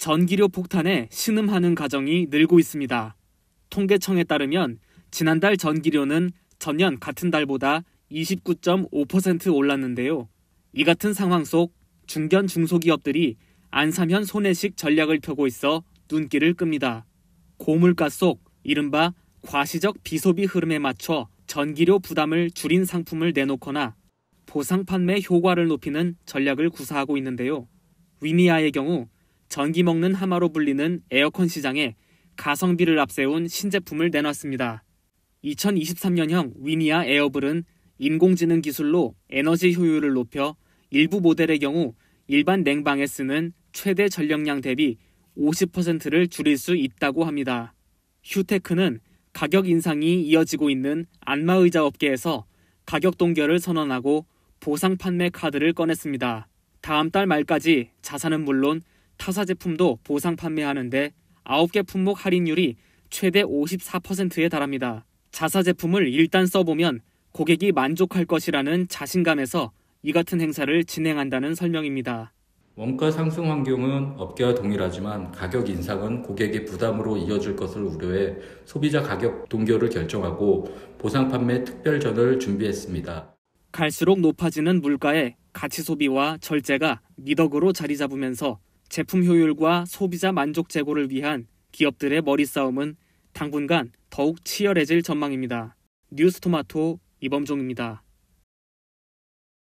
전기료 폭탄에 신음하는 가정이 늘고 있습니다. 통계청에 따르면 지난달 전기료는 전년 같은 달보다 29.5% 올랐는데요. 이 같은 상황 속 중견 중소기업들이 안사면 손해식 전략을 펴고 있어 눈길을 끕니다. 고물가 속 이른바 과시적 비소비 흐름에 맞춰 전기료 부담을 줄인 상품을 내놓거나 보상 판매 효과를 높이는 전략을 구사하고 있는데요. 위니아의 경우 전기 먹는 하마로 불리는 에어컨 시장에 가성비를 앞세운 신제품을 내놨습니다. 2023년형 위니아 에어블은 인공지능 기술로 에너지 효율을 높여 일부 모델의 경우 일반 냉방에 쓰는 최대 전력량 대비 50%를 줄일 수 있다고 합니다. 휴테크는 가격 인상이 이어지고 있는 안마의자 업계에서 가격 동결을 선언하고 보상 판매 카드를 꺼냈습니다. 다음 달 말까지 자산은 물론 타사 제품도 보상 판매하는데 9개 품목 할인율이 최대 54%에 달합니다. 자사 제품을 일단 써보면 고객이 만족할 것이라는 자신감에서 이 같은 행사를 진행한다는 설명입니다. 원가 상승 환경은 업계와 동일하지만 가격 인상은 고객의 부담으로 이어질 것을 우려해 소비자 가격 동결을 결정하고 보상 판매 특별전을 준비했습니다. 갈수록 높아지는 물가에 가치 소비와 절제가 미덕으로 자리 잡으면서 제품 효율과 소비자 만족 제고를 위한 기업들의 머리싸움은 당분간 더욱 치열해질 전망입니다. 뉴스토마토 이범종입니다.